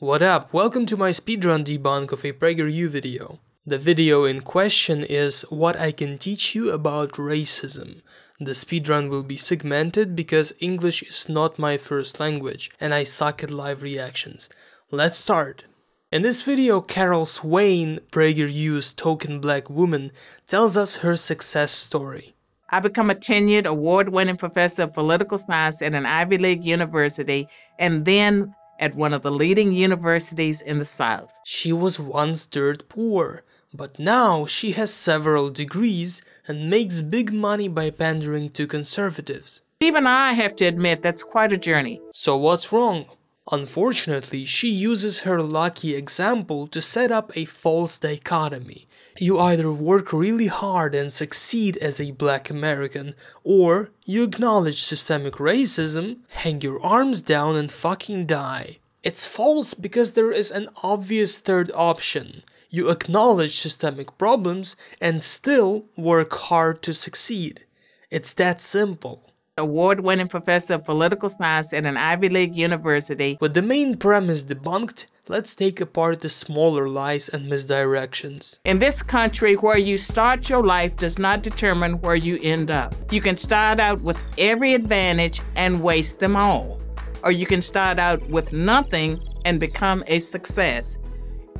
What up, welcome to my speedrun debunk of a PragerU video. The video in question is what I can teach you about racism. The speedrun will be segmented because English is not my first language and I suck at live reactions. Let's start. In this video, Carol Swain, PragerU's token black woman, tells us her success story. I become a tenured, award winning professor of political science at an Ivy League university and then at one of the leading universities in the South. She was once dirt poor, but now she has several degrees and makes big money by pandering to conservatives. Even I have to admit that's quite a journey. So what's wrong? Unfortunately, she uses her lucky example to set up a false dichotomy. You either work really hard and succeed as a black American, or you acknowledge systemic racism, hang your arms down and fucking die. It's false because there is an obvious third option. You acknowledge systemic problems and still work hard to succeed. It's that simple award winning professor of political science at an Ivy League university. With the main premise debunked, let's take apart the smaller lies and misdirections. In this country, where you start your life does not determine where you end up. You can start out with every advantage and waste them all, or you can start out with nothing and become a success.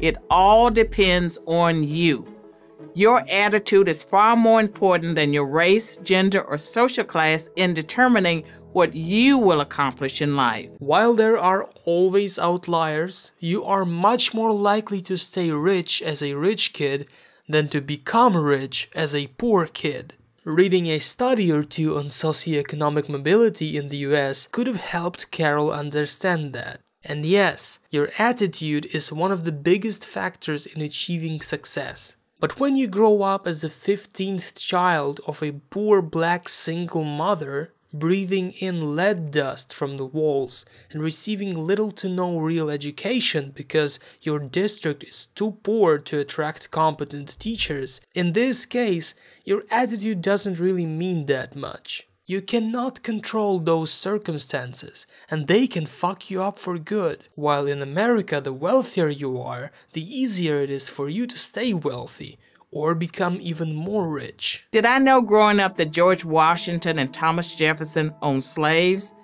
It all depends on you. Your attitude is far more important than your race, gender, or social class in determining what you will accomplish in life. While there are always outliers, you are much more likely to stay rich as a rich kid than to become rich as a poor kid. Reading a study or two on socioeconomic mobility in the US could have helped Carol understand that. And yes, your attitude is one of the biggest factors in achieving success. But when you grow up as the 15th child of a poor black single mother, breathing in lead dust from the walls and receiving little to no real education because your district is too poor to attract competent teachers, in this case, your attitude doesn't really mean that much. You cannot control those circumstances, and they can fuck you up for good. While in America, the wealthier you are, the easier it is for you to stay wealthy or become even more rich. Did I know growing up that George Washington and Thomas Jefferson owned slaves?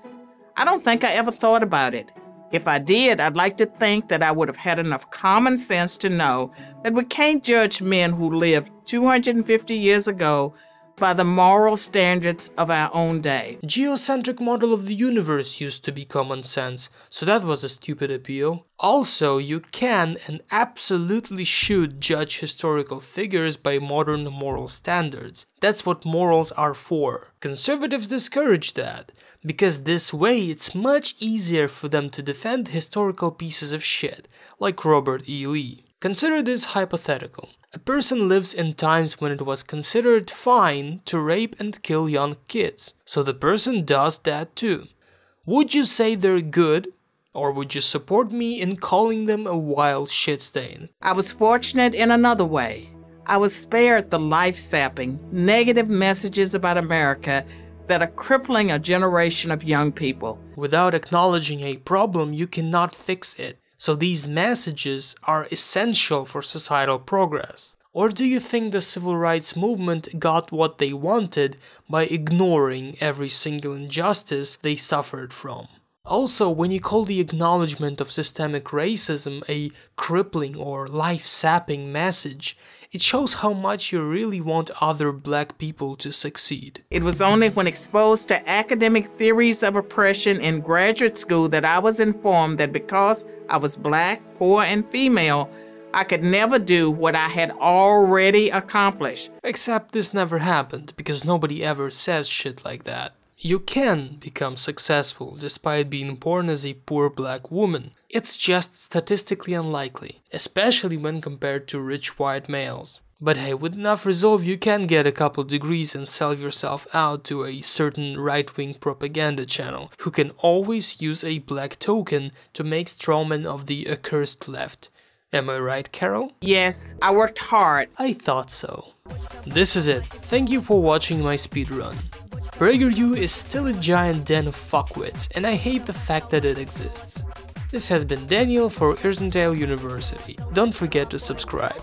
I don't think I ever thought about it. If I did, I'd like to think that I would have had enough common sense to know that we can't judge men who lived 250 years ago by the moral standards of our own day. Geocentric model of the universe used to be common sense, so that was a stupid appeal. Also, you can and absolutely should judge historical figures by modern moral standards. That's what morals are for. Conservatives discourage that, because this way it's much easier for them to defend historical pieces of shit, like Robert E. Lee. Consider this hypothetical. A person lives in times when it was considered fine to rape and kill young kids, so the person does that too. Would you say they're good, or would you support me in calling them a wild shit stain? I was fortunate in another way. I was spared the life sapping, negative messages about America that are crippling a generation of young people. Without acknowledging a problem, you cannot fix it. So these messages are essential for societal progress. Or do you think the civil rights movement got what they wanted by ignoring every single injustice they suffered from? Also, when you call the acknowledgement of systemic racism a crippling or life sapping message, it shows how much you really want other black people to succeed. It was only when exposed to academic theories of oppression in graduate school that I was informed that because I was black, poor, and female, I could never do what I had already accomplished. Except this never happened, because nobody ever says shit like that. You can become successful despite being born as a poor black woman. It's just statistically unlikely, especially when compared to rich white males. But hey, with enough resolve, you can get a couple degrees and sell yourself out to a certain right wing propaganda channel, who can always use a black token to make strawmen of the accursed left. Am I right, Carol? Yes, I worked hard. I thought so. This is it. Thank you for watching my speedrun. PragerU is still a giant den of fuckwits, and I hate the fact that it exists. This has been Daniel for Irsendale University. Don't forget to subscribe.